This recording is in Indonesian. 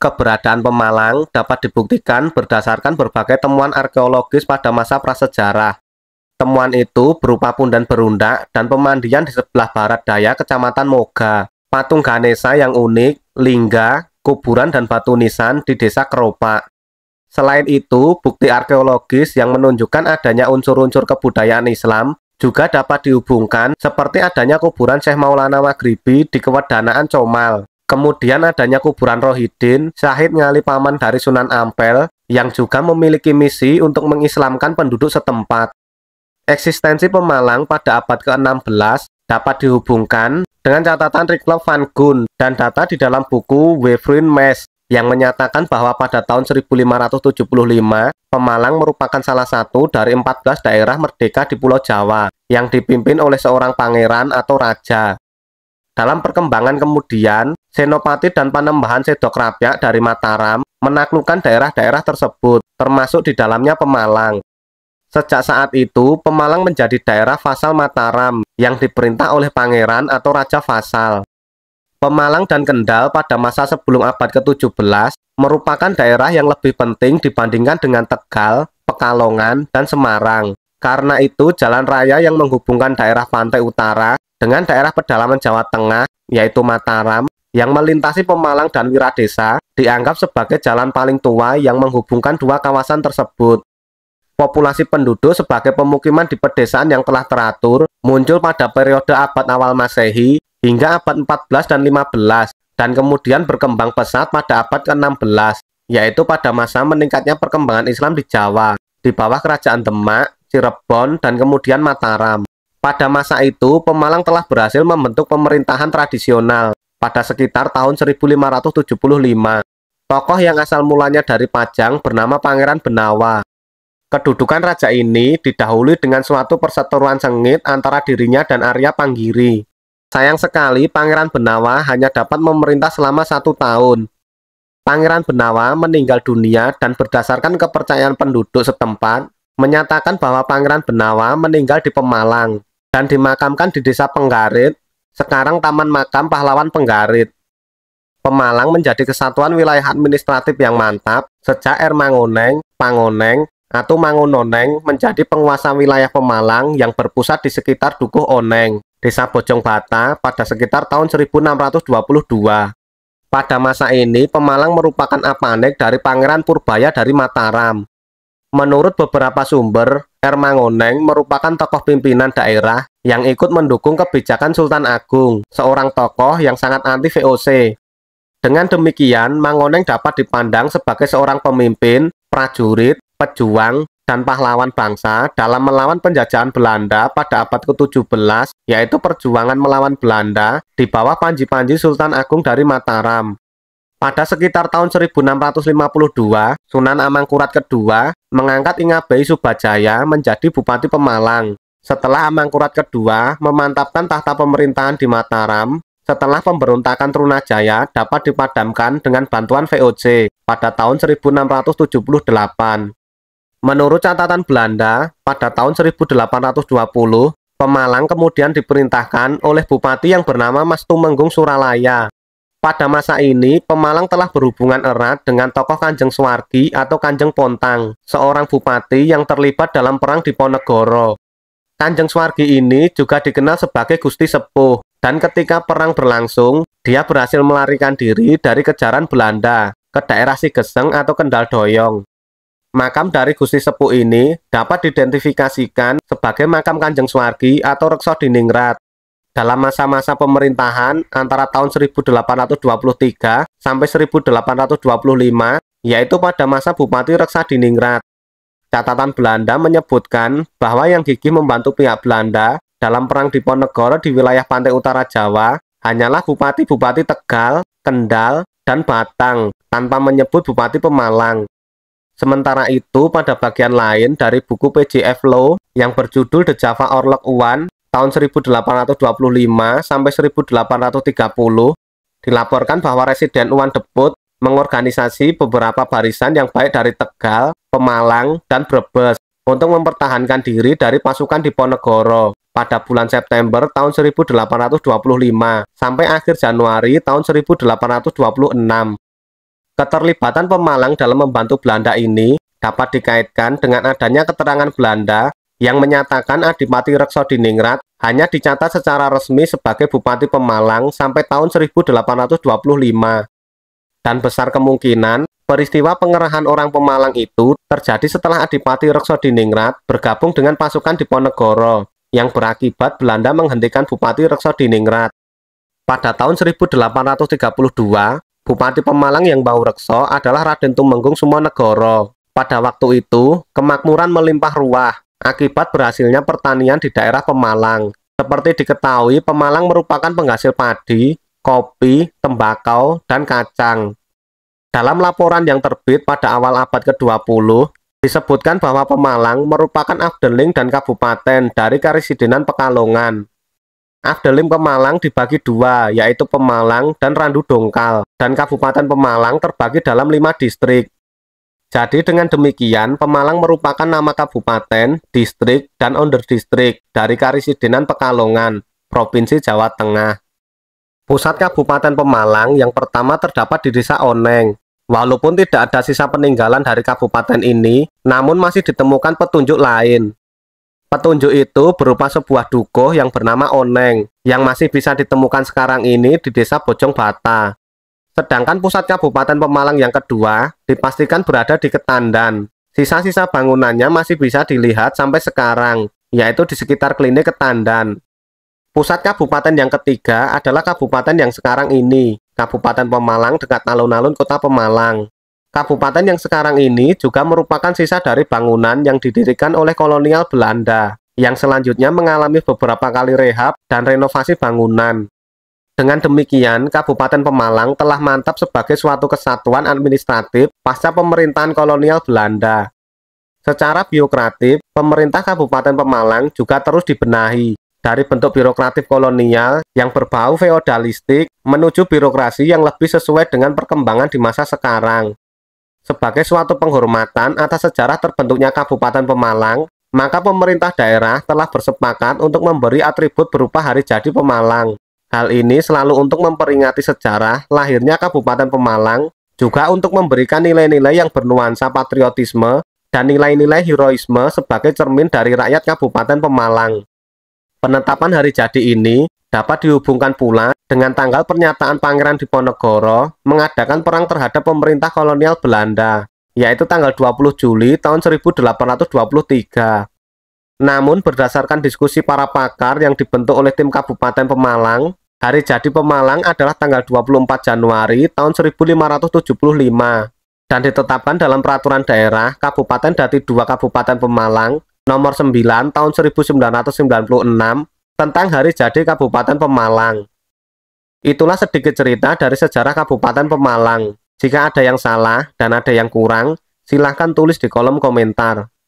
Keberadaan Pemalang dapat dibuktikan berdasarkan berbagai temuan arkeologis pada masa prasejarah. Temuan itu berupa pundan berundak dan pemandian di sebelah barat daya Kecamatan Moga, patung Ganesa yang unik, lingga, kuburan dan batu nisan di desa Keropak. Selain itu, bukti arkeologis yang menunjukkan adanya unsur-unsur kebudayaan Islam juga dapat dihubungkan seperti adanya kuburan Syekh Maulana Maghribi di Kewedanaan Comal Kemudian adanya kuburan Rohidin, Syahid Ngali Paman dari Sunan Ampel, yang juga memiliki misi untuk mengislamkan penduduk setempat. Eksistensi Pemalang pada abad ke-16 dapat dihubungkan dengan catatan Riklov van Gun dan data di dalam buku Wefrin Mes yang menyatakan bahwa pada tahun 1575, Pemalang merupakan salah satu dari 14 daerah merdeka di Pulau Jawa yang dipimpin oleh seorang pangeran atau raja. Dalam perkembangan kemudian, Senopati dan Panembahan Sedok rapiak dari Mataram menaklukkan daerah-daerah tersebut, termasuk di dalamnya Pemalang. Sejak saat itu, Pemalang menjadi daerah Fasal Mataram yang diperintah oleh pangeran atau Raja Fasal. Pemalang dan Kendal pada masa sebelum abad ke-17 merupakan daerah yang lebih penting dibandingkan dengan Tegal, Pekalongan, dan Semarang. Karena itu, jalan raya yang menghubungkan daerah pantai utara dengan daerah pedalaman Jawa Tengah, yaitu Mataram, yang melintasi Pemalang dan Wiradesa dianggap sebagai jalan paling tua yang menghubungkan dua kawasan tersebut. Populasi penduduk sebagai pemukiman di pedesaan yang telah teratur muncul pada periode abad awal Masehi hingga abad 14 dan 15 dan kemudian berkembang pesat pada abad ke-16 yaitu pada masa meningkatnya perkembangan Islam di Jawa di bawah kerajaan Demak, Cirebon, dan kemudian Mataram. Pada masa itu, Pemalang telah berhasil membentuk pemerintahan tradisional pada sekitar tahun 1575. Tokoh yang asal mulanya dari Pajang bernama Pangeran Benawa. Kedudukan raja ini didahului dengan suatu perseteruan sengit antara dirinya dan Arya Panggiri. Sayang sekali Pangeran Benawa hanya dapat memerintah selama satu tahun. Pangeran Benawa meninggal dunia dan berdasarkan kepercayaan penduduk setempat, menyatakan bahwa Pangeran Benawa meninggal di Pemalang dan dimakamkan di desa Penggarit sekarang Taman Makam Pahlawan Penggarit. Pemalang menjadi kesatuan wilayah administratif yang mantap sejak R. Mangoneng, Pangoneng, atau Mangunoneng menjadi penguasa wilayah Pemalang yang berpusat di sekitar Dukuh Oneng, Desa Bojong Bata pada sekitar tahun 1622. Pada masa ini, Pemalang merupakan apanek dari Pangeran Purbaya dari Mataram Menurut beberapa sumber, Ermangoneng merupakan tokoh pimpinan daerah yang ikut mendukung kebijakan Sultan Agung, seorang tokoh yang sangat anti VOC. Dengan demikian, Mangoneng dapat dipandang sebagai seorang pemimpin, prajurit, pejuang, dan pahlawan bangsa dalam melawan penjajahan Belanda pada abad ke-17, yaitu perjuangan melawan Belanda di bawah panji-panji Sultan Agung dari Mataram. Pada sekitar tahun 1652, Sunan Amangkurat II mengangkat Ingabei Subajaya menjadi Bupati Pemalang. Setelah Amangkurat II memantapkan tahta pemerintahan di Mataram, setelah pemberontakan Trunajaya dapat dipadamkan dengan bantuan VOC pada tahun 1678. Menurut catatan Belanda, pada tahun 1820, Pemalang kemudian diperintahkan oleh bupati yang bernama Mas Tumenggung Suralaya pada masa ini, Pemalang telah berhubungan erat dengan tokoh Kanjeng Suwardi atau Kanjeng Pontang, seorang bupati yang terlibat dalam perang di Ponegoro. Kanjeng Suwardi ini juga dikenal sebagai Gusti Sepuh, dan ketika perang berlangsung, dia berhasil melarikan diri dari kejaran Belanda ke daerah Sigeseng atau Kendal Doyong. Makam dari Gusti Sepuh ini dapat diidentifikasikan sebagai makam Kanjeng Suwardi atau Rekso Diningrat dalam masa-masa pemerintahan antara tahun 1823 sampai 1825, yaitu pada masa Bupati Reksa Diningrat. Catatan Belanda menyebutkan bahwa yang gigih membantu pihak Belanda dalam Perang di Diponegoro di wilayah pantai utara Jawa hanyalah Bupati-Bupati Tegal, Kendal, dan Batang tanpa menyebut Bupati Pemalang. Sementara itu, pada bagian lain dari buku PJF Law yang berjudul The Java Orlok One tahun 1825 sampai 1830 dilaporkan bahwa Residen Uwan Deput mengorganisasi beberapa barisan yang baik dari Tegal, Pemalang, dan Brebes untuk mempertahankan diri dari pasukan Diponegoro pada bulan September tahun 1825 sampai akhir Januari tahun 1826. Keterlibatan Pemalang dalam membantu Belanda ini dapat dikaitkan dengan adanya keterangan Belanda yang menyatakan Adipati Rekso Diningrat hanya dicatat secara resmi sebagai Bupati Pemalang sampai tahun 1825. Dan besar kemungkinan peristiwa pengerahan orang Pemalang itu terjadi setelah Adipati Rekso Diningrat bergabung dengan pasukan Diponegoro yang berakibat Belanda menghentikan Bupati Rekso Diningrat. Pada tahun 1832, Bupati Pemalang yang bau Reksa adalah Raden Tumenggung Sumonegoro. Pada waktu itu, kemakmuran melimpah ruah akibat berhasilnya pertanian di daerah Pemalang. Seperti diketahui, Pemalang merupakan penghasil padi, kopi, tembakau, dan kacang. Dalam laporan yang terbit pada awal abad ke-20, disebutkan bahwa Pemalang merupakan afdeling dan kabupaten dari Karesidenan Pekalongan. Afdeling Pemalang dibagi dua, yaitu Pemalang dan Randu Dongkal, dan Kabupaten Pemalang terbagi dalam lima distrik. Jadi dengan demikian, Pemalang merupakan nama kabupaten, distrik, dan distrik dari Karisidenan Pekalongan, Provinsi Jawa Tengah. Pusat Kabupaten Pemalang yang pertama terdapat di Desa Oneng. Walaupun tidak ada sisa peninggalan dari kabupaten ini, namun masih ditemukan petunjuk lain. Petunjuk itu berupa sebuah dukuh yang bernama Oneng, yang masih bisa ditemukan sekarang ini di Desa Bojong Bata. Sedangkan pusat Kabupaten Pemalang yang kedua dipastikan berada di Ketandan. Sisa-sisa bangunannya masih bisa dilihat sampai sekarang, yaitu di sekitar klinik Ketandan. Pusat kabupaten yang ketiga adalah kabupaten yang sekarang ini, Kabupaten Pemalang dekat alun-alun kota Pemalang. Kabupaten yang sekarang ini juga merupakan sisa dari bangunan yang didirikan oleh kolonial Belanda, yang selanjutnya mengalami beberapa kali rehab dan renovasi bangunan. Dengan demikian, Kabupaten Pemalang telah mantap sebagai suatu kesatuan administratif pasca pemerintahan kolonial Belanda. Secara birokratif, pemerintah Kabupaten Pemalang juga terus dibenahi dari bentuk birokratif kolonial yang berbau feodalistik menuju birokrasi yang lebih sesuai dengan perkembangan di masa sekarang. Sebagai suatu penghormatan atas sejarah terbentuknya Kabupaten Pemalang, maka pemerintah daerah telah bersepakat untuk memberi atribut berupa hari jadi Pemalang. Hal ini selalu untuk memperingati sejarah lahirnya Kabupaten Pemalang, juga untuk memberikan nilai-nilai yang bernuansa patriotisme dan nilai-nilai heroisme sebagai cermin dari rakyat Kabupaten Pemalang. Penetapan hari jadi ini dapat dihubungkan pula dengan tanggal pernyataan Pangeran Diponegoro mengadakan perang terhadap pemerintah kolonial Belanda, yaitu tanggal 20 Juli tahun 1823. Namun berdasarkan diskusi para pakar yang dibentuk oleh tim Kabupaten Pemalang, Hari jadi Pemalang adalah tanggal 24 Januari tahun 1575 dan ditetapkan dalam peraturan daerah Kabupaten Dati 2 Kabupaten Pemalang nomor 9 tahun 1996 tentang hari jadi Kabupaten Pemalang. Itulah sedikit cerita dari sejarah Kabupaten Pemalang. Jika ada yang salah dan ada yang kurang, silahkan tulis di kolom komentar.